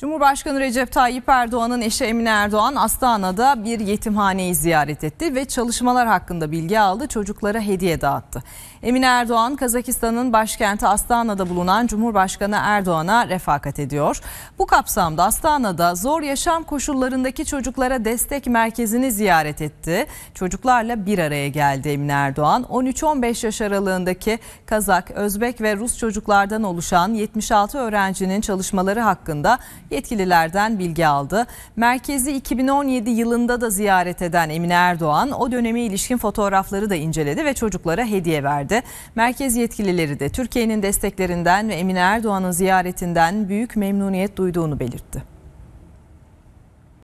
Cumhurbaşkanı Recep Tayyip Erdoğan'ın eşi Emine Erdoğan Astana'da bir yetimhaneyi ziyaret etti ve çalışmalar hakkında bilgi aldı, çocuklara hediye dağıttı. Emine Erdoğan Kazakistan'ın başkenti Astana'da bulunan Cumhurbaşkanı Erdoğan'a refakat ediyor. Bu kapsamda Astana'da zor yaşam koşullarındaki çocuklara destek merkezini ziyaret etti. Çocuklarla bir araya geldi Emine Erdoğan. 13-15 yaş aralığındaki Kazak, Özbek ve Rus çocuklardan oluşan 76 öğrencinin çalışmaları hakkında yetkililerden bilgi aldı. Merkezi 2017 yılında da ziyaret eden Emine Erdoğan o döneme ilişkin fotoğrafları da inceledi ve çocuklara hediye verdi. Merkez yetkilileri de Türkiye'nin desteklerinden ve Emine Erdoğan'ın ziyaretinden büyük memnuniyet duyduğunu belirtti.